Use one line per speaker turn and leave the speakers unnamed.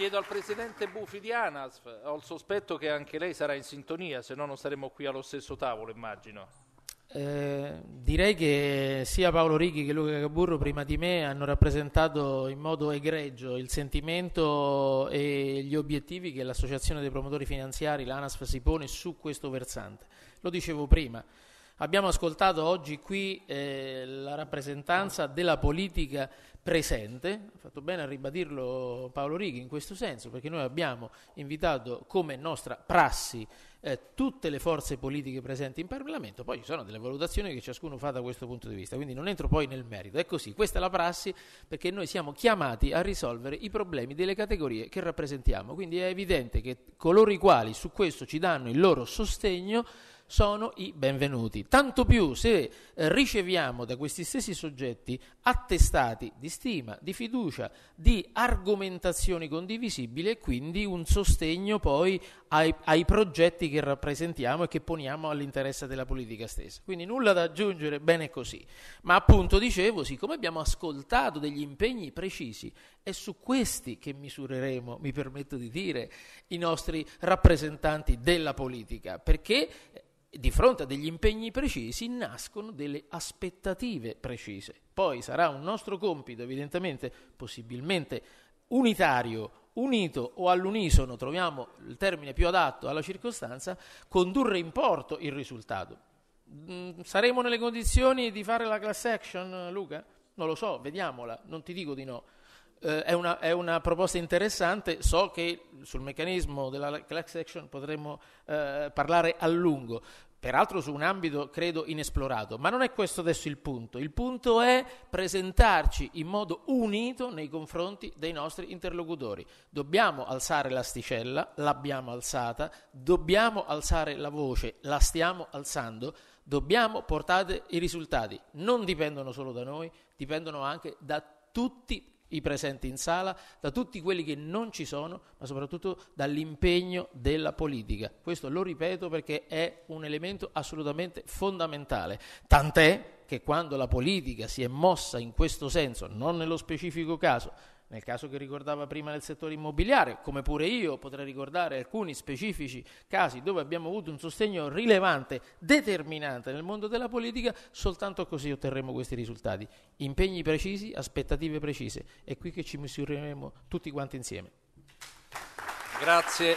Chiedo al presidente Bufi di ANASF, ho il sospetto che anche lei sarà in sintonia, se no non saremo qui allo stesso tavolo, immagino. Eh, direi che sia Paolo Righi che Luca Caburro prima di me hanno rappresentato in modo egregio il sentimento e gli obiettivi che l'Associazione dei promotori finanziari, l'ANASF, si pone su questo versante. Lo dicevo prima, Abbiamo ascoltato oggi qui eh, la rappresentanza della politica presente, ha fatto bene a ribadirlo Paolo Righi in questo senso, perché noi abbiamo invitato come nostra prassi eh, tutte le forze politiche presenti in Parlamento, poi ci sono delle valutazioni che ciascuno fa da questo punto di vista, quindi non entro poi nel merito. È così, questa è la prassi perché noi siamo chiamati a risolvere i problemi delle categorie che rappresentiamo, quindi è evidente che coloro i quali su questo ci danno il loro sostegno sono i benvenuti. Tanto più se eh, riceviamo da questi stessi soggetti attestati di stima, di fiducia, di argomentazioni condivisibili e quindi un sostegno poi ai, ai progetti che rappresentiamo e che poniamo all'interesse della politica stessa. Quindi nulla da aggiungere, bene così. Ma appunto dicevo, siccome abbiamo ascoltato degli impegni precisi, è su questi che misureremo, mi permetto di dire, i nostri rappresentanti della politica, perché di fronte a degli impegni precisi nascono delle aspettative precise. Poi sarà un nostro compito, evidentemente, possibilmente unitario, unito o all'unisono, troviamo il termine più adatto alla circostanza, condurre in porto il risultato. Mm, saremo nelle condizioni di fare la class action, Luca? Non lo so, vediamola, non ti dico di no eh, è, una, è, una, proposta interessante, so che sul meccanismo della class action potremmo eh, parlare a lungo, peraltro su un ambito credo inesplorato, ma non è questo adesso il punto, il punto è presentarci in modo unito nei confronti dei nostri interlocutori. Dobbiamo alzare l'asticella, l'abbiamo alzata, dobbiamo alzare la voce, la stiamo alzando, dobbiamo portare i risultati, non dipendono solo da noi, dipendono anche da tutti i presenti in sala, da tutti quelli che non ci sono, ma soprattutto dall'impegno della politica. Questo lo ripeto perché è un elemento assolutamente fondamentale. Tant'è che quando la politica si è mossa in questo senso, non nello specifico caso, nel caso che ricordava prima del settore immobiliare, come pure io potrei ricordare alcuni specifici casi dove abbiamo avuto un sostegno rilevante, determinante nel mondo della politica, soltanto così otterremo questi risultati. Impegni precisi, aspettative precise. È qui che ci misureremo tutti quanti insieme. Grazie.